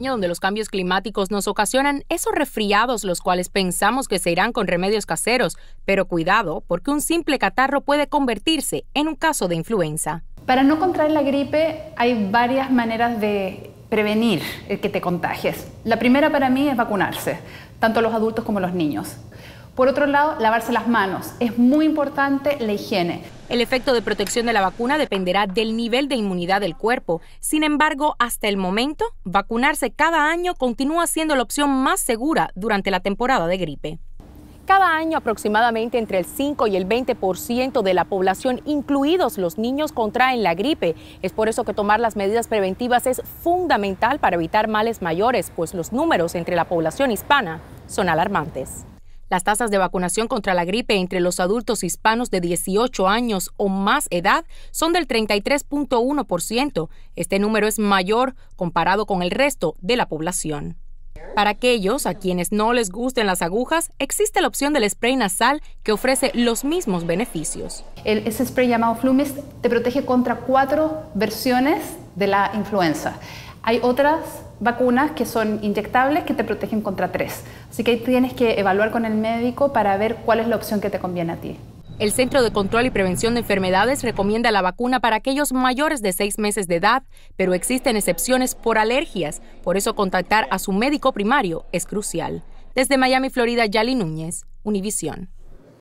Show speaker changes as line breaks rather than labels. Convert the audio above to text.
donde los cambios climáticos nos ocasionan esos resfriados los cuales pensamos que se irán con remedios caseros, pero cuidado porque un simple catarro puede convertirse en un caso de influenza.
Para no contraer la gripe hay varias maneras de prevenir eh, que te contagies. La primera para mí es vacunarse, tanto los adultos como los niños. Por otro lado, lavarse las manos. Es muy importante
la higiene. El efecto de protección de la vacuna dependerá del nivel de inmunidad del cuerpo. Sin embargo, hasta el momento, vacunarse cada año continúa siendo la opción más segura durante la temporada de gripe. Cada año aproximadamente entre el 5 y el 20% de la población, incluidos los niños, contraen la gripe. Es por eso que tomar las medidas preventivas es fundamental para evitar males mayores, pues los números entre la población hispana son alarmantes. Las tasas de vacunación contra la gripe entre los adultos hispanos de 18 años o más edad son del 33.1%. Este número es mayor comparado con el resto de la población. Para aquellos a quienes no les gusten las agujas, existe la opción del spray nasal que ofrece los mismos beneficios.
El, ese spray llamado Flumis te protege contra cuatro versiones de la influenza. Hay otras vacunas que son inyectables que te protegen contra tres. Así que ahí tienes que evaluar con el médico para ver cuál es la opción que te conviene a ti. El Centro de
Control y Prevención de Enfermedades recomienda la vacuna para aquellos mayores de seis meses de edad, pero existen excepciones por alergias, por eso contactar a su médico primario es crucial. Desde Miami, Florida, Yali Núñez, Univisión.